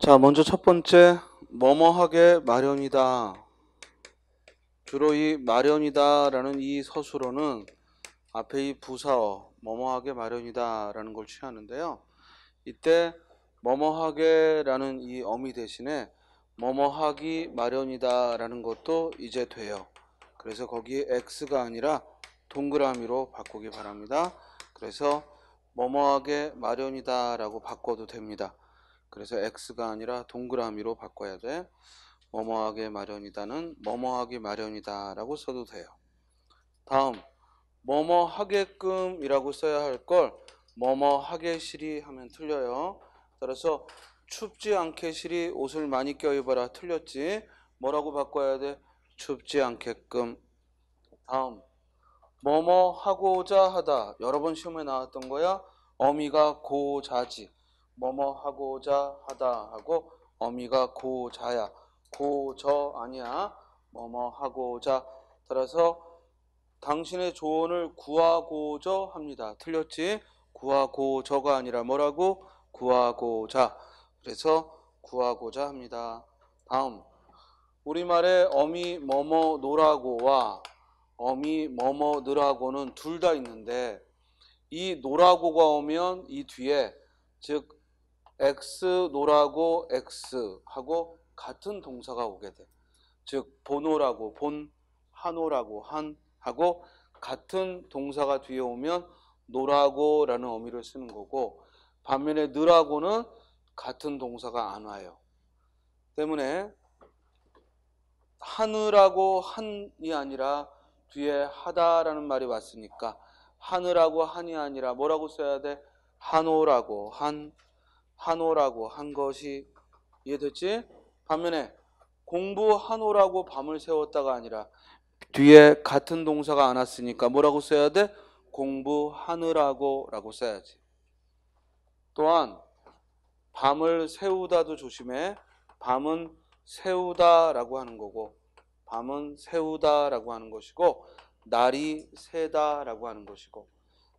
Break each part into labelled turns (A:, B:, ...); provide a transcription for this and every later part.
A: 자, 먼저 첫 번째 뭐뭐하게 마련이다. 주로 이 마련이다라는 이 서술어는 앞에 이 부사어 뭐뭐하게 마련이다라는 걸 취하는데요. 이때 뭐뭐하게라는 이 어미 대신에 뭐뭐하기 마련이다라는 것도 이제 돼요. 그래서 거기에 x가 아니라 동그라미로 바꾸기 바랍니다. 그래서 뭐뭐하게 마련이다라고 바꿔도 됩니다. 그래서 x가 아니라 동그라미로 바꿔야 돼. 뭐뭐하게 마련이다는 뭐뭐하기 마련이다 라고 써도 돼요. 다음 뭐뭐하게끔 이라고 써야 할 걸뭐뭐하게시리 하면 틀려요. 따라서 춥지 않게시리 옷을 많이 껴입어라 틀렸지. 뭐라고 바꿔야 돼? 춥지 않게끔. 다음 뭐뭐 하고자 하다 여러 번 시험에 나왔던 거야. 어미가 고자지. 뭐뭐 하고자 하다 하고 어미가 고자야 고저 아니야 뭐뭐 하고자 따라서 당신의 조언을 구하고저 합니다. 틀렸지? 구하고저가 아니라 뭐라고? 구하고자. 그래서 구하고자 합니다. 다음 우리말에 어미 뭐뭐 노라고와 어미 뭐뭐 느라고는 둘 다 있는데 이 노라고가 오면 이 뒤에 즉 x 노라고 x하고 같은 동사가 오게 돼. 즉 보노라고 본, 한호라고 한 하고 같은 동사가 뒤에 오면 노라고라는 의미를 쓰는 거고 반면에 느라고는 같은 동사가 안 와요. 때문에 하느라고 한이 아니라 뒤에 하다라는 말이 왔으니까 하느라고 한이 아니라 뭐라고 써야 돼? 한호라고 한 하노라고 한 것이 이해됐지? 반면에 공부하노라고 밤을 세웠다가 아니라 뒤에 같은 동사가 안 왔으니까 뭐라고 써야 돼? 공부하느라고 라고 써야지. 또한 밤을 세우다도 조심해. 밤은 세우다라고 하는 거고 밤은 세우다라고 하는 것이고 날이 세다라고 하는 것이고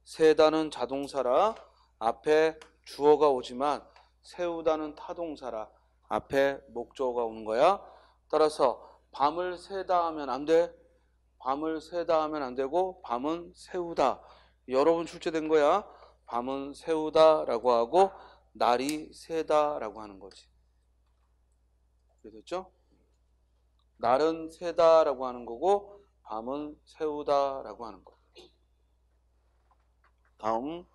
A: 세다는 자동사라 앞에 주어가 오지만 세우다는 타동사라 앞에 목조가 오는 거야. 따라서 밤을 새다 하면 안 돼. 밤을 새다 하면 안 되고 밤은 세우다. 여러 분 출제된 거야. 밤은 세우다라고 하고 날이 새다라고 하는 거지. 그 됐죠? 날은 새다라고 하는 거고 밤은 세우다라고 하는 거. 다음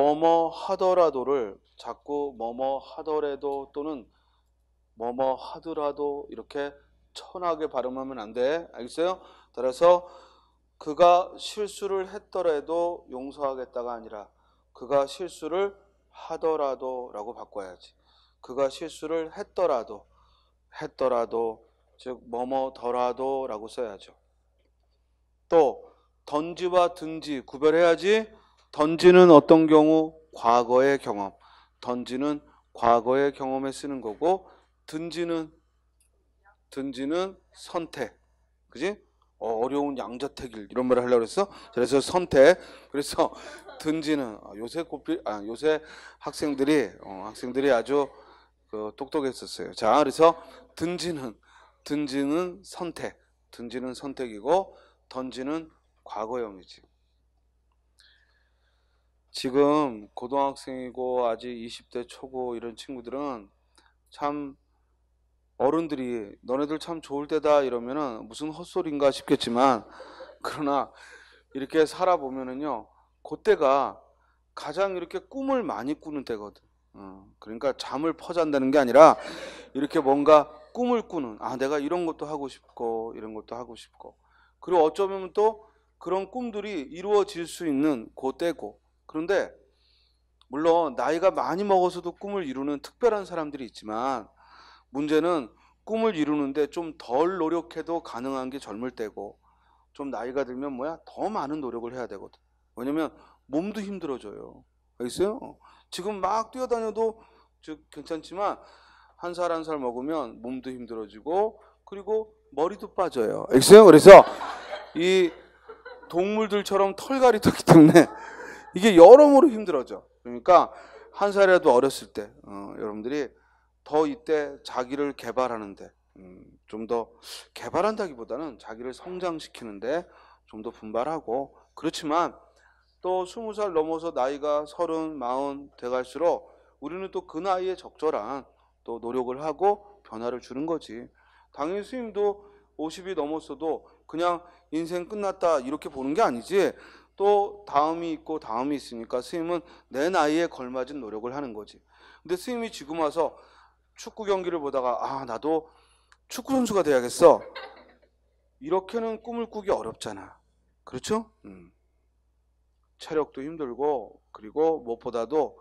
A: 뭐뭐 하더라도를 자꾸 뭐뭐 하더라도 또는 뭐뭐 하더라도 이렇게 천하게 발음하면 안 돼. 알겠어요? 따라서 그가 실수를 했더라도 용서하겠다가 아니라 그가 실수를 하더라도라고 바꿔야지. 그가 실수를 했더라도 했더라도 즉 뭐뭐더라도라고 써야죠. 또 던지와 등지 구별해야지 던지는 어떤 경우 과거의 경험. 던지는 과거의 경험에 쓰는 거고 든지는 든지는 선택. 그지? 어, 려운 양자택일 이런 말을 하려고 그랬어. 그래서 선택. 그래서 든지는 아, 요새 고필 아 요새 학생들이 어, 학생들이 아주 그 똑똑했었어요. 자, 그래서 든지는 든지는 선택. 든지는 선택이고 던지는 과거형이지. 지금 고등학생이고 아직 20대 초고 이런 친구들은 참 어른들이 너네들 참 좋을 때다 이러면은 무슨 헛소리인가 싶겠지만 그러나 이렇게 살아보면은요 그때가 가장 이렇게 꿈을 많이 꾸는 때거든 어, 그러니까 잠을 퍼잔다는 게 아니라 이렇게 뭔가 꿈을 꾸는 아 내가 이런 것도 하고 싶고 이런 것도 하고 싶고 그리고 어쩌면 또 그런 꿈들이 이루어질 수 있는 그때고 그런데 물론 나이가 많이 먹어서도 꿈을 이루는 특별한 사람들이 있지만 문제는 꿈을 이루는데 좀 덜 노력해도 가능한 게 젊을 때고 좀 나이가 들면 뭐야 더 많은 노력을 해야 되거든. 왜냐면 몸도 힘들어져요. 알겠어요? 지금 막 뛰어다녀도 즉 괜찮지만 한살 한살 한 살 먹으면 몸도 힘들어지고 그리고 머리도 빠져요. 알겠어요? 그래서 이 동물들처럼 털갈이 떴기 때문에 이게 여러모로 힘들어져. 그러니까 한 살이라도 어렸을 때 어, 여러분들이 더 이때 자기를 개발하는데 음, 좀 더 개발한다기보다는 자기를 성장시키는데 좀 더 분발하고 그렇지만 또 스무 살 넘어서 나이가 서른, 마흔 돼갈수록 우리는 또 그 나이에 적절한 또 노력을 하고 변화를 주는 거지. 당연히 스님도 50이 넘었어도 그냥 인생 끝났다 이렇게 보는 게 아니지. 또 다음이 있고 다음이 있으니까 스님은 내 나이에 걸맞은 노력을 하는 거지. 근데 스님이 지금 와서 축구 경기를 보다가 아 나도 축구 선수가 돼야겠어. 이렇게는 꿈을 꾸기 어렵잖아. 그렇죠? 음. 체력도 힘들고 그리고 무엇보다도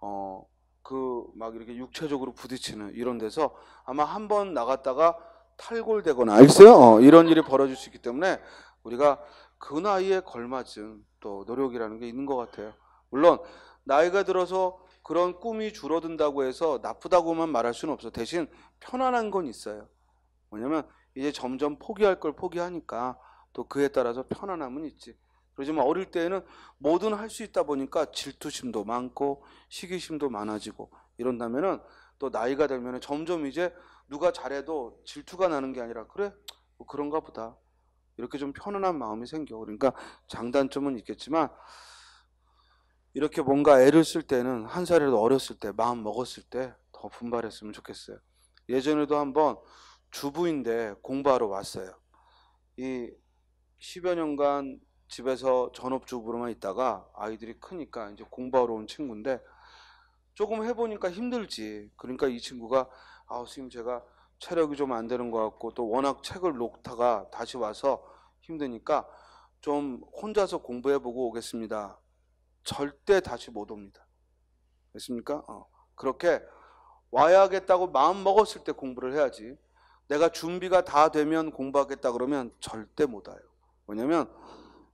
A: 어 그 막 이렇게 육체적으로 부딪히는 이런 데서 아마 한 번 나갔다가 탈골되거나 겠어요 어, 이런 일이 벌어질 수 있기 때문에 우리가 그 나이에 걸맞은 또 노력이라는 게 있는 것 같아요. 물론 나이가 들어서 그런 꿈이 줄어든다고 해서 나쁘다고만 말할 수는 없어. 대신 편안한 건 있어요. 뭐냐면 이제 점점 포기할 걸 포기하니까 또 그에 따라서 편안함은 있지. 그러지만 어릴 때에는 뭐든 할 수 있다 보니까 질투심도 많고 시기심도 많아지고 이런다면은 또 나이가 들면은 점점 이제 누가 잘해도 질투가 나는 게 아니라 그래 뭐 그런가 보다 이렇게 좀 편안한 마음이 생겨. 그러니까 장단점은 있겠지만 이렇게 뭔가 애를 쓸 때는 한 살이라도 어렸을 때 마음 먹었을 때 더 분발했으면 좋겠어요. 예전에도 한번 주부인데 공부하러 왔어요. 이 10여 년간 집에서 전업주부로만 있다가 아이들이 크니까 이제 공부하러 온 친구인데 조금 해보니까 힘들지. 그러니까 이 친구가 아, 우생님 제가 체력이 좀 안 되는 것 같고 또 워낙 책을 녹다가 다시 와서 힘드니까 좀 혼자서 공부해보고 오겠습니다. 절대 다시 못 옵니다. 됐습니까? 어. 그렇게 와야겠다고 마음 먹었을 때 공부를 해야지. 내가 준비가 다 되면 공부하겠다 그러면 절대 못 와요. 왜냐면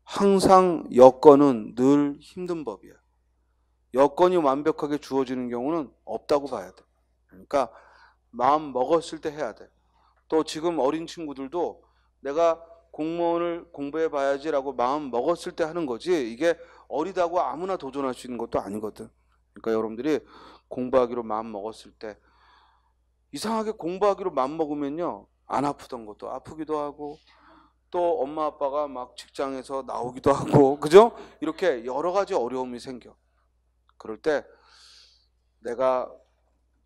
A: 항상 여건은 늘 힘든 법이야. 여건이 완벽하게 주어지는 경우는 없다고 봐야 돼. 그러니까 마음 먹었을 때 해야 돼. 또 지금 어린 친구들도 내가 공무원을 공부해 봐야지라고 마음 먹었을 때 하는 거지 이게 어리다고 아무나 도전할 수 있는 것도 아니거든. 그러니까 여러분들이 공부하기로 마음 먹었을 때 이상하게 공부하기로 마음 먹으면요 안 아프던 것도 아프기도 하고 또 엄마 아빠가 막 직장에서 나오기도 하고 그죠? 이렇게 여러 가지 어려움이 생겨. 그럴 때 내가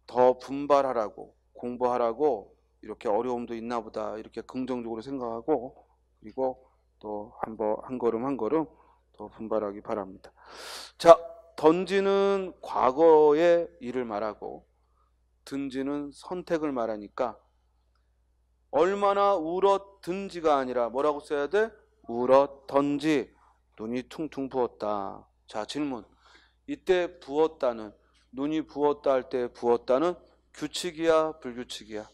A: 더 분발하라고 공부하라고 이렇게 어려움도 있나 보다 이렇게 긍정적으로 생각하고 그리고 또 한 번 한 걸음 한 걸음 더 분발하기 바랍니다. 자, 던지는 과거의 일을 말하고 든지는 선택을 말하니까 얼마나 울어든지가 아니라 뭐라고 써야 돼? 울었던지 눈이 퉁퉁 부었다. 자, 질문. 이때 부었다는 눈이 부었다 할 때 부었다는 규칙이야, 불규칙이야?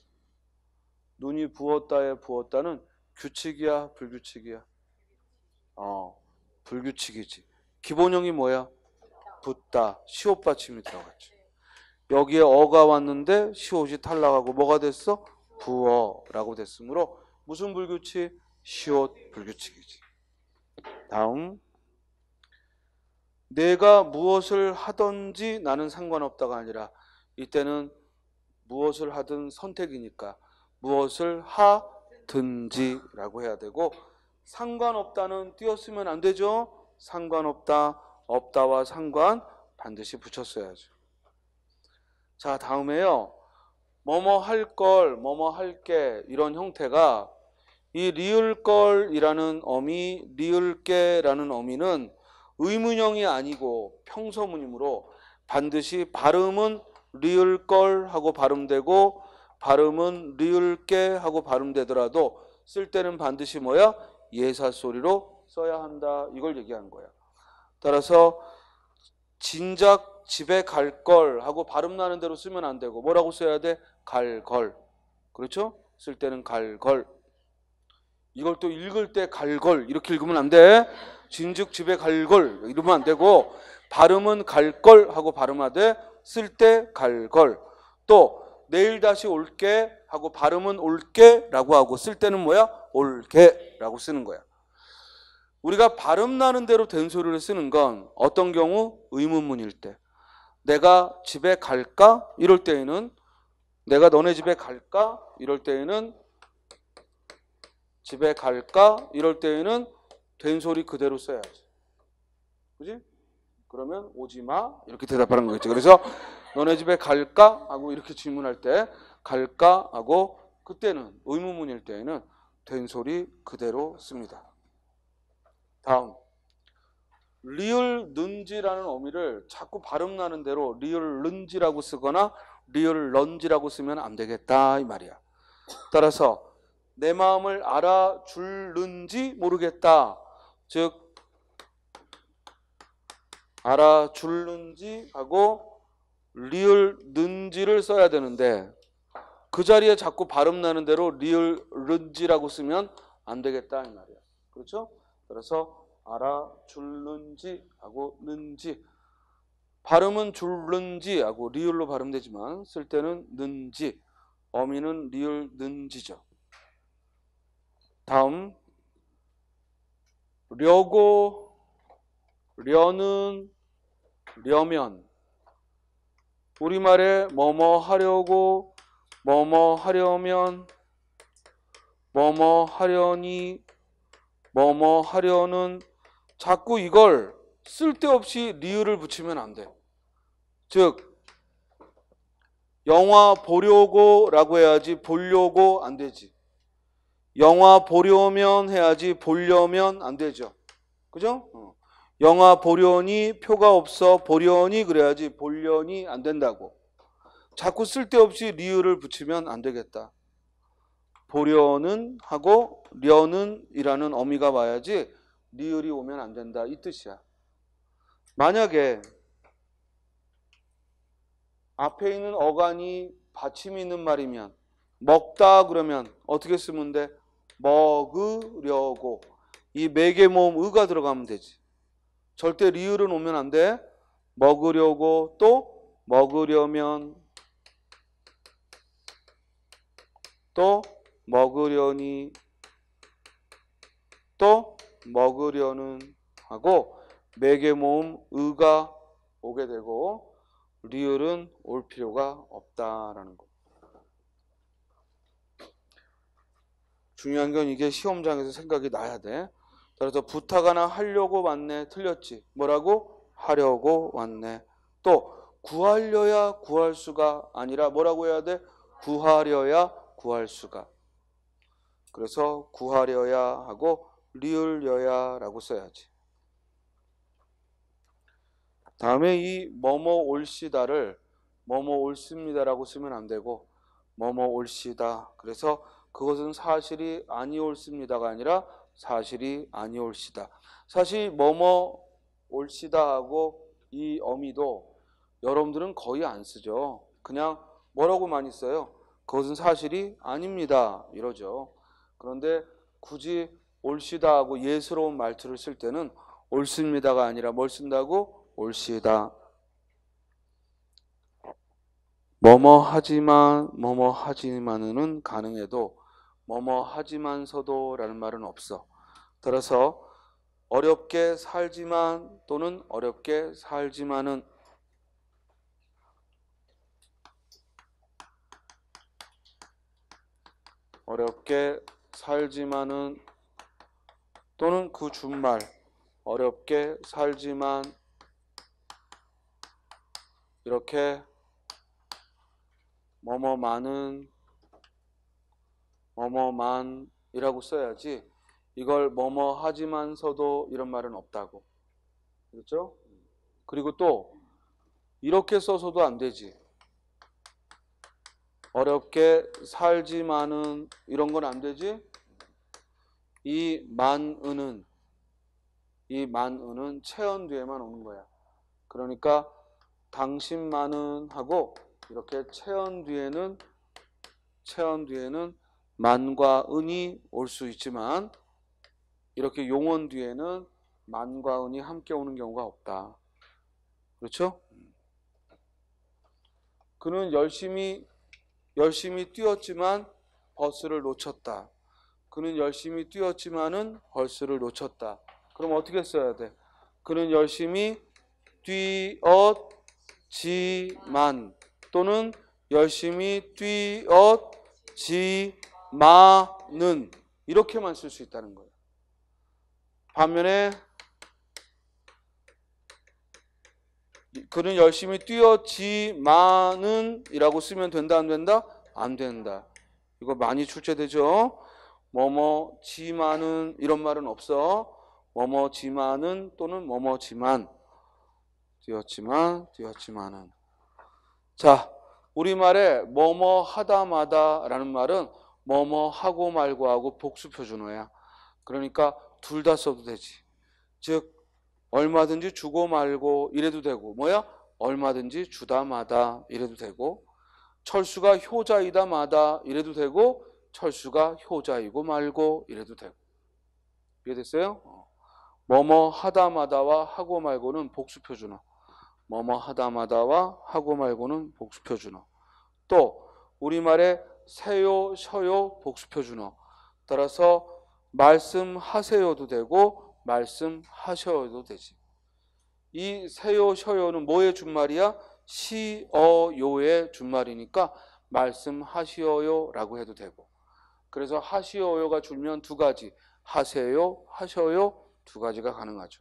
A: 눈이 부었다에 부었다는 규칙이야, 불규칙이야? 어, 불규칙이지. 기본형이 뭐야? 붙다. 시옷 받침이 들어갔지. 여기에 어가 왔는데 시옷이 탈락하고 뭐가 됐어? 부어라고 됐으므로 무슨 불규칙? 시옷 불규칙이지. 다음 내가 무엇을 하든지 나는 상관없다가 아니라 이때는 무엇을 하든 선택이니까 무엇을 하 같은지라고 해야 되고 상관없다는 띄었으면 안 되죠. 상관없다, 없다와 상관 반드시 붙였어야죠. 자, 다음에요. 뭐뭐 할 걸, 뭐뭐 할게 이런 형태가 이 리을 걸이라는 어미, 리을 게라는 어미는 의문형이 아니고 평서문이므로 반드시 발음은 리을 걸 하고 발음되고 발음은 리을게 하고 발음되더라도 쓸 때는 반드시 뭐야? 예사 소리로 써야 한다. 이걸 얘기하는 거야. 따라서 진작 집에 갈 걸 하고 발음 나는 대로 쓰면 안 되고 뭐라고 써야 돼? 갈 걸. 그렇죠? 쓸 때는 갈 걸. 이걸 또 읽을 때 갈걸 이렇게 읽으면 안 돼. 진즉 집에 갈걸 이러면 안 되고 발음은 갈걸 하고 발음하되 쓸 때 갈 걸. 또 내일 다시 올게 하고 발음은 올게라고 하고 쓸 때는 뭐야? 올게라고 쓰는 거야. 우리가 발음 나는 대로 된 소리를 쓰는 건 어떤 경우 의문문일 때 내가 집에 갈까 이럴 때에는 내가 너네 집에 갈까 이럴 때에는 집에 갈까 이럴 때에는 된 소리 그대로 써야지. 그지? 그러면 오지 마 이렇게 대답하는 거겠죠. 그래서 너네 집에 갈까 하고 이렇게 질문할 때 갈까 하고 그때는 의문문일 때에는 된 소리 그대로 씁니다. 다음 리을 는지라는 어미를 자꾸 발음 나는 대로 리을 는지라고 쓰거나 리을 런지라고 쓰면 안 되겠다 이 말이야. 따라서 내 마음을 알아줄는지 모르겠다. 즉 알아줄는지 하고 리을는지를 써야 되는데 그 자리에 자꾸 발음 나는 대로 리을는지라고 쓰면 안 되겠다 이 말이야. 그렇죠? 그래서 알아줄는지 하고 는지 발음은 줄는지 하고 리을로 발음되지만 쓸 때는 는지 어미는 리을는지죠. 다음 려고 려는 려면 우리말에 뭐뭐 하려고 뭐뭐 하려면 뭐뭐 하려니 뭐뭐 하려는 자꾸 이걸 쓸데없이 리을을 붙이면 안 돼. 즉 영화 보려고라고 해야지 보려고 안 되지. 영화 보려면 해야지 보려면 안 되죠. 그죠? 어. 영화 보려니 표가 없어 보려니 그래야지 볼려니안 된다고. 자꾸 쓸데없이 리을을 붙이면 안 되겠다. 보려는 하고 려는 이라는 어미가 와야지 리을이 오면 안 된다 이 뜻이야. 만약에 앞에 있는 어간이 받침이 있는 말이면 먹다 그러면 어떻게 쓰면 돼? 먹으려고 이 매개 모음 의가 들어가면 되지. 절대 리을은 오면 안 돼. 먹으려고 또 먹으려면 또 먹으려니 또 먹으려는 하고 매개 모음 의가 오게 되고 리을은 올 필요가 없다라는 거. 중요한 건 이게 시험장에서 생각이 나야 돼. 따라서 부탁 하나 하려고 왔네 틀렸지. 뭐라고? 하려고 왔네. 또 구하려야 구할 수가 아니라 뭐라고 해야 돼? 구하려야 구할 수가. 그래서 구하려야 하고 리을려야라고 써야지. 다음에 이 뭐뭐 올시다를 뭐뭐 올습니다라고 쓰면 안 되고 뭐뭐 올시다. 그래서 그것은 사실이 아니올습니다가 아니라 사실이 아니올시다. 사실 뭐뭐 올시다 하고 이 어미도 여러분들은 거의 안 쓰죠. 그냥 뭐라고 많이 써요? 그것은 사실이 아닙니다. 이러죠. 그런데 굳이 올시다 하고 예스러운 말투를 쓸 때는 옳습니다가 아니라 뭘 쓴다고? 옳시다. 뭐뭐 하지만 뭐뭐 하지만은 가능해도 뭐뭐 하지만서도 라는 말은 없어. 따라서 어렵게 살지만 또는 어렵게 살지만은 어렵게 살지만은 또는 그 준말 어렵게 살지만 이렇게 뭐뭐 많은 뭐뭐만이라고 써야지 이걸 뭐뭐 하지만서도 이런 말은 없다고. 그렇죠? 그리고 또 이렇게 써서도 안 되지. 어렵게 살지만은 이런 건 안 되지. 이 만은은 이 만은은 체언 뒤에만 오는 거야. 그러니까 당신만은 하고 이렇게 체언 뒤에는 체언 뒤에는 만과 은이 올 수 있지만 이렇게 용언 뒤에는 만과 은이 함께 오는 경우가 없다. 그렇죠? 그는 열심히 열심히 뛰었지만 버스를 놓쳤다. 그는 열심히 뛰었지만은 버스를 놓쳤다. 그럼 어떻게 써야 돼? 그는 열심히 뛰었지만 또는 열심히 뛰었지 마는 이렇게만 쓸 수 있다는 거예요. 반면에 그는 열심히 뛰었지만은 이라고 쓰면 된다 안 된다? 안 된다. 이거 많이 출제되죠. 뭐뭐지만은 이런 말은 없어. 뭐뭐지만은 또는 뭐뭐지만 뛰었지만 뛰었지만은 자 우리말에 뭐뭐하다마다라는 말은 뭐뭐 하고 말고 하고 복수표 준어야 그러니까 둘 다 써도 되지. 즉 얼마든지 주고 말고 이래도 되고 뭐야? 얼마든지 주다마다 이래도 되고 철수가 효자이다마다 이래도 되고 철수가 효자이고 말고 이래도 되고 이해됐어요? 어. 뭐뭐 하다마다와 하고 말고는 복수표 준어 뭐뭐 하다마다와 하고 말고는 복수표 준어또 우리말에 세요, 셔요, 복수표 준어. 따라서 말씀하세요도 되고 말씀하셔도 되지. 이 세요, 셔요는 뭐의 준말이야? 시, 어, 요의 준말이니까 말씀하시어요라고 해도 되고. 그래서 하시어요가 줄면 두 가지. 하세요, 하셔요 두 가지가 가능하죠.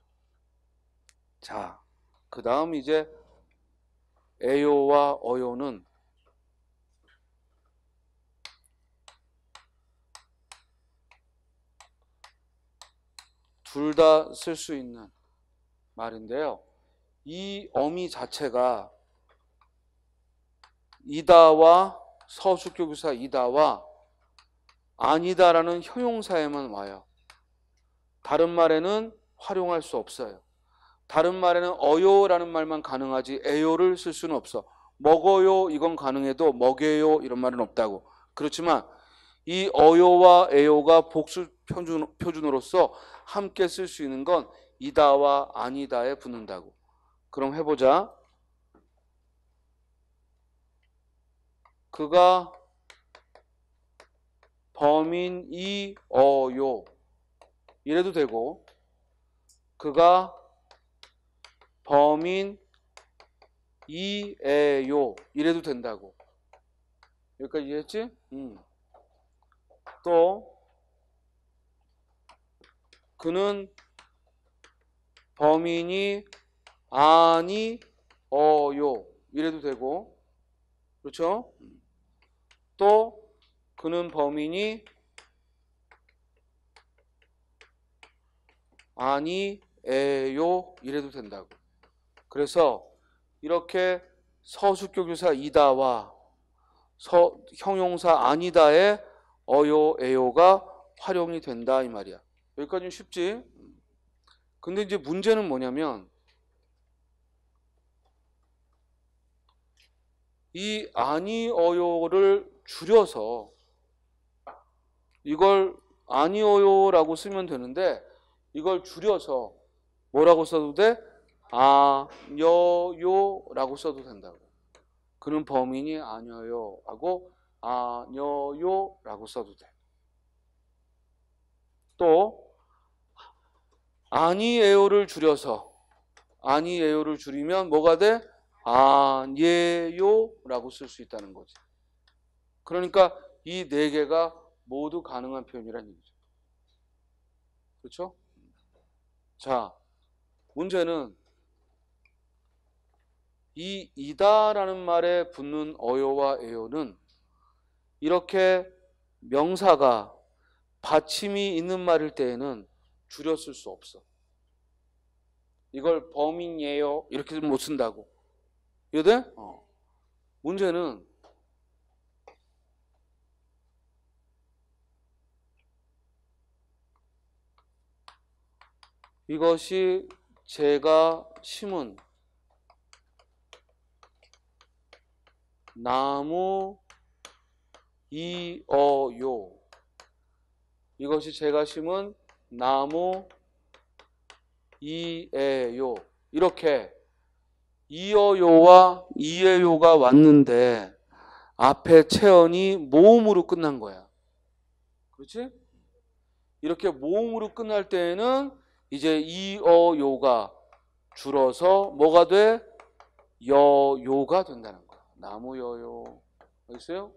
A: 자, 그 다음 이제 에요와 어요는 둘다쓸수 있는 말인데요. 이 어미 자체가 이다와 서술교부사 이다와 아니다라는 형용사에만 와요. 다른 말에는 활용할 수 없어요. 다른 말에는 어요라는 말만 가능하지 에요를쓸 수는 없어. 먹어요 이건 가능해도 먹여요 이런 말은 없다고. 그렇지만 이 어요와 애요가 복수 표준, 으로서 함께 쓸 수 있는 건 이다와 아니다에 붙는다고. 그럼 해보자. 그가 범인 이어요 이래도 되고 그가 범인 이에요 이래도 된다고 여기까지 이해했지? 음. 또 그는 범인이 아니어요. 이래도 되고 그렇죠? 또 그는 범인이 아니에요. 이래도 된다고. 그래서 이렇게 서술격교사 이다와 서, 형용사 아니다의 어요, 에요가 활용이 된다 이 말이야. 여기까지는 쉽지? 근데 이제 문제는 뭐냐면 이 아니어요를 줄여서 이걸 아니어요라고 쓰면 되는데 이걸 줄여서 뭐라고 써도 돼? 아녀요라고 써도 된다고. 그는 범인이 아니어요 하고 아녀요라고 써도 돼. 또 아니에요를 줄여서 아니에요를 줄이면 뭐가 돼? 아니에요라고 쓸 수 있다는 거지. 그러니까 이 네 개가 모두 가능한 표현이라는 얘기죠. 그렇죠? 자, 문제는 이 이다라는 말에 붙는 어요와 에요는 이렇게 명사가 받침이 있는 말일 때에는 줄여 쓸수 없어. 이걸 범인예요. 이렇게 못 쓴다고. 이해돼? 어. 문제는 이것이 제가 심은 나무 이어요. 이것이 제가 심은 나무 이에요. 이렇게 이어요와 이에요가 왔는데 앞에 체언이 모음으로 끝난 거야. 그렇지? 이렇게 모음으로 끝날 때에는 이제 이어요가 줄어서 뭐가 돼? 여요가 된다는 거야. 나무여요. 알겠어요?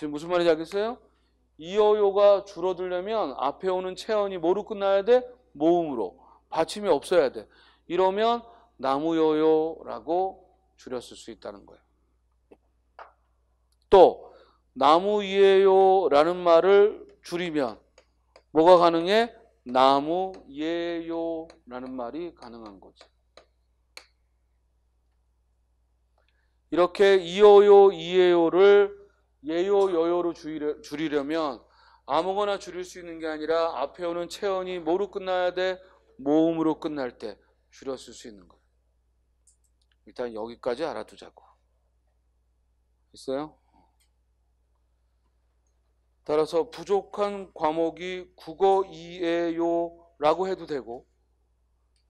A: 지금 무슨 말인지 알겠어요? 이어요가 줄어들려면 앞에 오는 체언이 뭐로 끝나야 돼? 모음으로. 받침이 없어야 돼. 이러면 나무여요라고 줄였을 수 있다는 거예요. 또 나무예요라는 말을 줄이면 뭐가 가능해? 나무예요라는 말이 가능한 거지. 이렇게 이어요, 이예요를 예요 여요로 줄이려면 아무거나 줄일 수 있는 게 아니라 앞에 오는 체언이 뭐로 끝나야 돼? 모음으로 끝날 때 줄였을 수 있는 거예요. 일단 여기까지 알아두자고. 있어요? 따라서 부족한 과목이 국어 이에요라고 해도 되고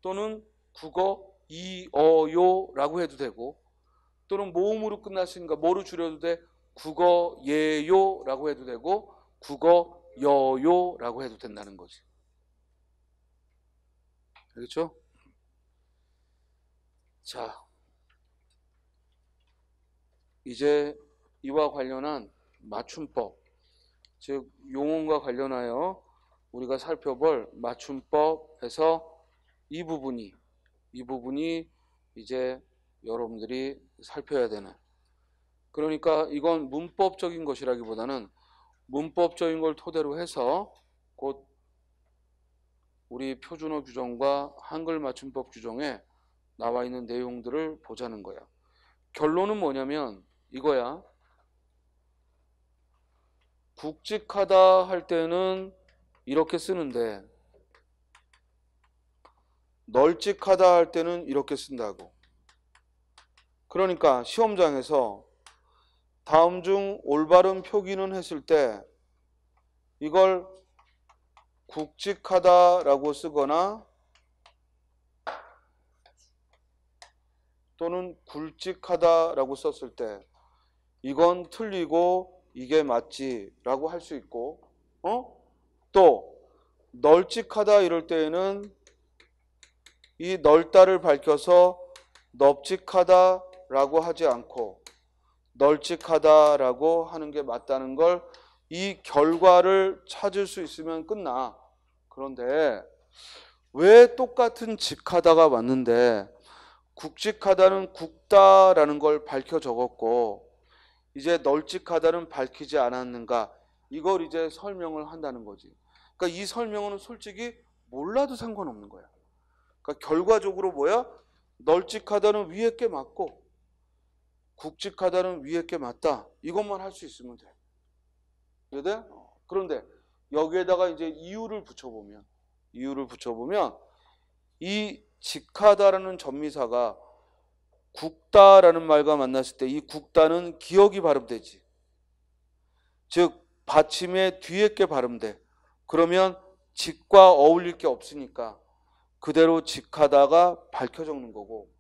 A: 또는 국어 이어요라고 해도 되고 또는 모음으로 끝났으니까 뭐로 줄여도 돼? 국어 예요라고 해도 되고 국어 여요라고 해도 된다는 거지. 알겠죠? 자, 이제 이와 관련한 맞춤법, 즉 용언과 관련하여 우리가 살펴볼 맞춤법에서 이 부분이 이 부분이 이제 여러분들이 살펴야 되는 그러니까 이건 문법적인 것이라기보다는 문법적인 걸 토대로 해서 곧 우리 표준어 규정과 한글 맞춤법 규정에 나와 있는 내용들을 보자는 거야. 결론은 뭐냐면 이거야. 국직하다 할 때는 이렇게 쓰는데 널찍하다 할 때는 이렇게 쓴다고. 그러니까 시험장에서 다음 중 올바른 표기는 했을 때 이걸 굵직하다라고 쓰거나 또는 굵직하다라고 썼을 때 이건 틀리고 이게 맞지라고 할 수 있고 어? 또 널찍하다 이럴 때에는 이 넓다를 밝혀서 넓직하다라고 하지 않고 널찍하다라고 하는 게 맞다는 걸 이 결과를 찾을 수 있으면 끝나. 그런데 왜 똑같은 직하다가 왔는데 국직하다는 국다라는 걸 밝혀 적었고 이제 널찍하다는 밝히지 않았는가? 이걸 이제 설명을 한다는 거지. 그러니까 이 설명은 솔직히 몰라도 상관없는 거야. 그러니까 결과적으로 뭐야? 널찍하다는 위에 게 맞고 굵직하다는 위에 게 맞다. 이것만 할 수 있으면 돼. 이해돼? 어. 그런데 여기에다가 이제 이유를 붙여보면 이유를 붙여보면 이 직하다라는 전미사가 국다라는 말과 만났을 때 이 국다는 기억이 발음되지. 즉 받침의 뒤에 게 발음돼. 그러면 직과 어울릴 게 없으니까 그대로 직하다가 밝혀져 는 거고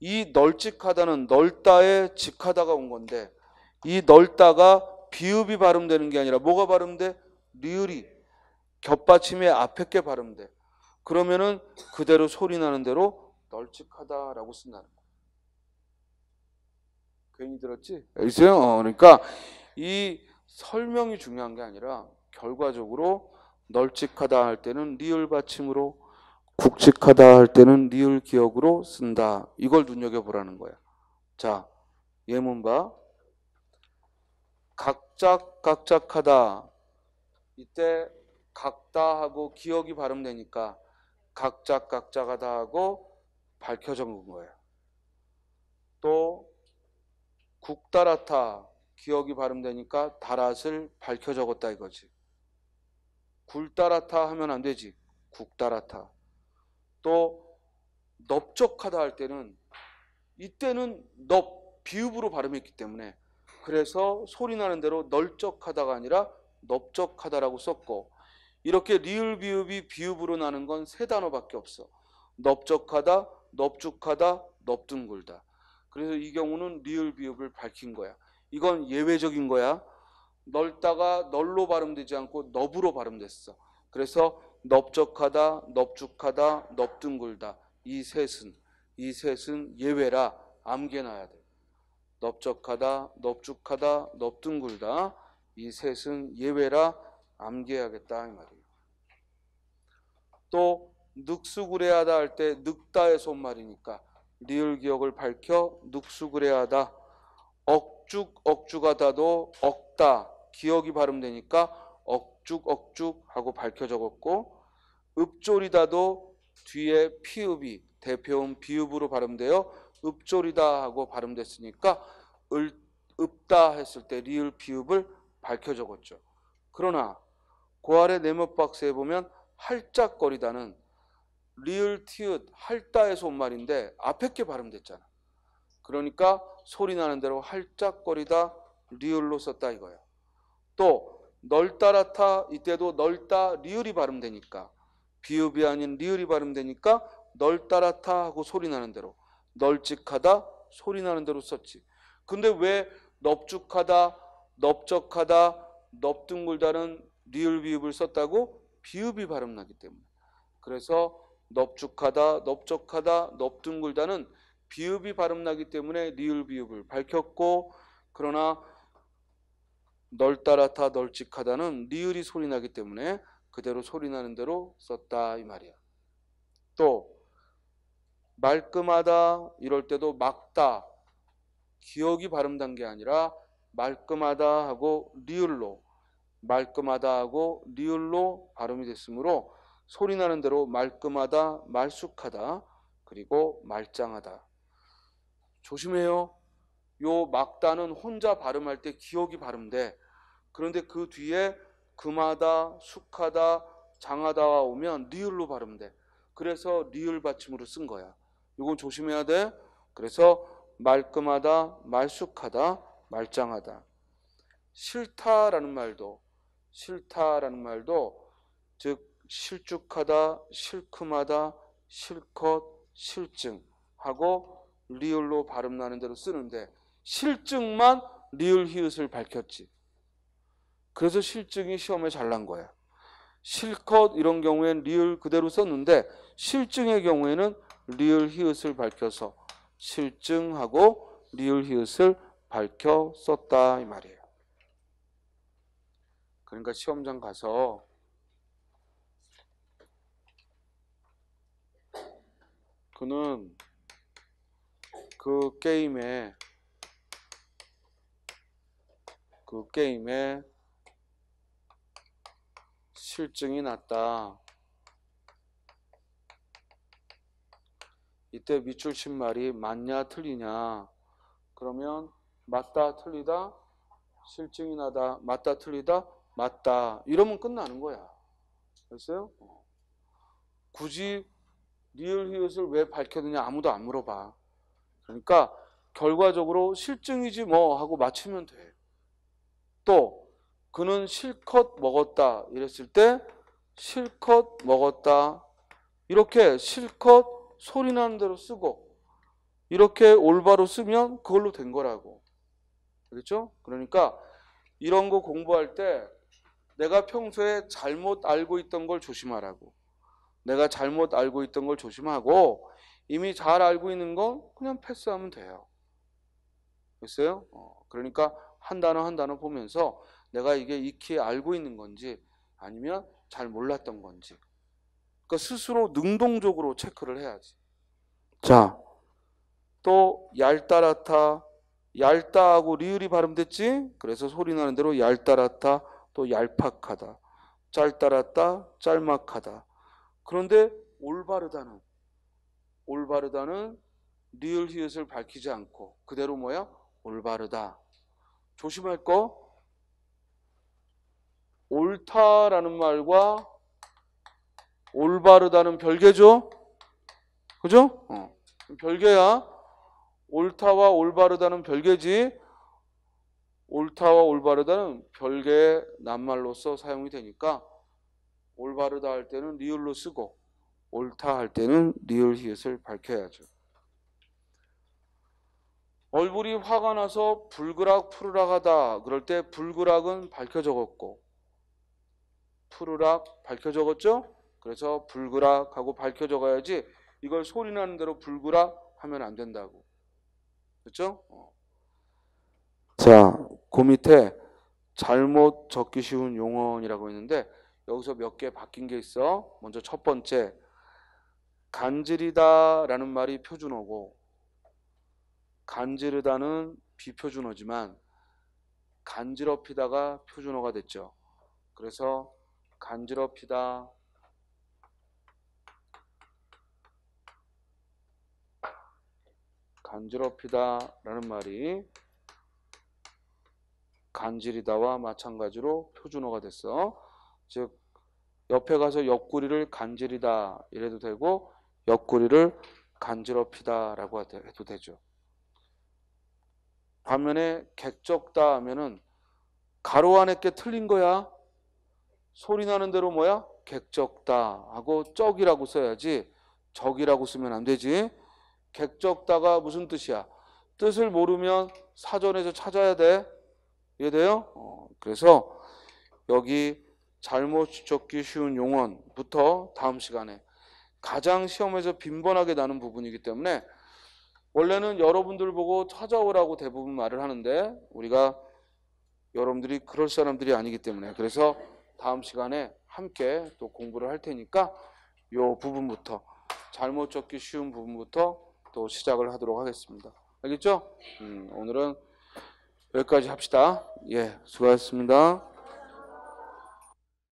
A: 이 널찍하다는 넓다에 직하다가 온 건데 이 넓다가 비읍이 발음되는 게 아니라 뭐가 발음돼? 리을이 겹받침의 앞에 게 발음돼. 그러면은 그대로 소리 나는 대로 널찍하다라고 쓴다는 거. 괜히 들었지? 알겠어요? 어, 그러니까 이 설명이 중요한 게 아니라 결과적으로 널찍하다 할 때는 리을 받침으로 굵직하다 할 때는 니을 기억으로 쓴다. 이걸 눈여겨보라는 거야. 자, 예문봐. 각작각작하다. 이때 각다 하고 기억이 발음되니까 각작각작하다 하고 밝혀져 본 거예요. 또 국다라타 기억이 발음되니까 다랏을 밝혀 적었다 이거지. 굴다라타 하면 안 되지. 국다라타. 또 넓적하다 할 때는 이때는 넓 비읍으로 발음했기 때문에 그래서 소리 나는 대로 넓적하다가 아니라 넓적하다라고 썼고 이렇게 리을 비읍이 비읍으로 나는 건 세 단어밖에 없어. 넓적하다, 넓죽하다, 넓둥글다. 그래서 이 경우는 리을 비읍을 밝힌 거야. 이건 예외적인 거야. 넓다가 널로 발음되지 않고 너으로 발음됐어. 그래서 넓적하다, 넓죽하다, 넓둥글다. 이 셋은 이 셋은 예외라 암기해놔야 돼. 넓적하다, 넓죽하다, 넓둥글다. 이 셋은 예외라 암기해야겠다 이 말이에요. 또 늑수그레하다 할 때 늑다의 손말이니까 리을 기억을 밝혀 늑수그레하다 억죽 억죽하다도 억다 기억이 발음되니까 억죽 억죽 하고 밝혀 적었고 읍조리다도 뒤에 피읍이 대표음 비읍으로 발음되어 읍조리다 하고 발음됐으니까 을, 읍다 했을 때 리을 비읍을 밝혀 적었죠. 그러나 고아래 네모 박스에 보면 할짝거리다는 리을 티읕 할다에서 온 말인데 앞에 게 발음됐잖아. 그러니까 소리 나는 대로 할짝거리다 리을로 썼다 이거야. 또 널따라타 이때도 널따 리을이 발음되니까 비읍이 아닌 리을이 발음되니까 널따라타 하고 소리나는 대로 널찍하다 소리나는 대로 썼지 근데 왜 넙죽하다 넓적하다 넓둥글다는 리을 비읍을 썼다고 비읍이 발음나기 때문에 그래서 넓죽하다 넓적하다 넓둥글다는 비읍이 발음나기 때문에 리을 비읍을 밝혔고 그러나 널따라타 널찍하다는 리을이 소리나기 때문에 그대로 소리나는 대로 썼다 이 말이야. 또 말끔하다 이럴 때도 막다 기억이 발음단 게 아니라 말끔하다 하고 리을로 말끔하다 하고 리을로 발음이 됐으므로 소리 나는 대로 말끔하다 말쑥하다 그리고 말짱하다 조심해요 요 막다는 혼자 발음할 때 기억이 발음돼 그런데 그 뒤에 금하다, 숙하다, 장하다가 오면 리을로 발음돼. 그래서 리을 받침으로 쓴 거야. 이건 조심해야 돼. 그래서 말끔하다, 말숙하다, 말장하다. 싫다라는 말도 싫다라는 말도 즉 실축하다, 실큼하다, 실컷, 실증하고 리을로 발음 나는 대로 쓰는데 실증만 리을 히읗을 밝혔지. 그래서 실증이 시험에 잘 난 거예요. 실컷 이런 경우엔 리을 그대로 썼는데 실증의 경우에는 리을 히읗을 밝혀서 실증하고 리을 히읗을 밝혀 썼다 이 말이에요. 그러니까 시험장 가서 그는 그 게임에 그 게임에 실증이 났다. 이때 밑줄 신 말이 맞냐 틀리냐 그러면 맞다 틀리다 실증이 나다 맞다 틀리다 맞다 이러면 끝나는 거야 알았어요? 굳이 리얼 히읗을 왜 밝혔느냐 아무도 안 물어봐 그러니까 결과적으로 실증이지 뭐 하고 맞추면 돼또 그는 실컷 먹었다. 이랬을 때 실컷 먹었다. 이렇게 실컷 소리 나는 대로 쓰고 이렇게 올바로 쓰면 그걸로 된 거라고. 알겠죠 그러니까 이런 거 공부할 때 내가 평소에 잘못 알고 있던 걸 조심하라고. 내가 잘못 알고 있던 걸 조심하고 이미 잘 알고 있는 건 그냥 패스하면 돼요. 됐어요? 어, 그러니까 한 단어 한 단어 보면서 내가 이게 익히 알고 있는 건지 아니면 잘 몰랐던 건지. 그러니까 스스로 능동적으로 체크를 해야지. 자, 또 얄따라타, 얄따하고 리을이 발음됐지? 그래서 소리 나는 대로 얄따라타, 또 얄팍하다, 짤따라타 짤막하다. 그런데 올바르다는 올바르다는 리을 히읗을 밝히지 않고 그대로 뭐야? 올바르다. 조심할 거 옳다라는 말과 올바르다는 별개죠. 그죠? 어. 별개야. 옳다와 올바르다는 별개지. 옳다와 올바르다는 별개의 낱말로서 사용이 되니까 올바르다 할 때는 리을로 쓰고 옳다 할 때는 리을 히읗을 밝혀야죠. 얼굴이 화가 나서 불그락 푸르락하다 그럴 때 불그락은 밝혀 적었고 푸르락 밝혀 적었죠? 그래서 불그락 하고 밝혀 적어야지 이걸 소리 나는 대로 불그락 하면 안 된다고. 그렇죠? 어. 자, 그 밑에 잘못 적기 쉬운 용언이라고 했는데 여기서 몇 개 바뀐 게 있어. 먼저 첫 번째 간지리다라는 말이 표준어고 간지르다는 비표준어지만 간지럽히다가 표준어가 됐죠. 그래서 간지럽히다. 간지럽히다 라는 말이 간지리다와 마찬가지로 표준어가 됐어. 즉, 옆에 가서 옆구리를 간지리다 이래도 되고, 옆구리를 간지럽히다 라고 해도 되죠. 반면에 객적다 하면은 가로 안에 게 틀린 거야. 소리 나는 대로 뭐야? 객적다 하고 적이라고 써야지 적이라고 쓰면 안 되지. 객적다가 무슨 뜻이야? 뜻을 모르면 사전에서 찾아야 돼. 이해돼요? 어, 그래서 여기 잘못 적기 쉬운 용언부터 다음 시간에 가장 시험에서 빈번하게 나는 부분이기 때문에 원래는 여러분들 보고 찾아오라고 대부분 말을 하는데 우리가 여러분들이 그럴 사람들이 아니기 때문에 그래서 다음 시간에 함께 또 공부를 할 테니까 이 부분부터 잘못 적기 쉬운 부분부터 또 시작을 하도록 하겠습니다. 알겠죠? 음, 오늘은 여기까지 합시다. 예, 수고하셨습니다.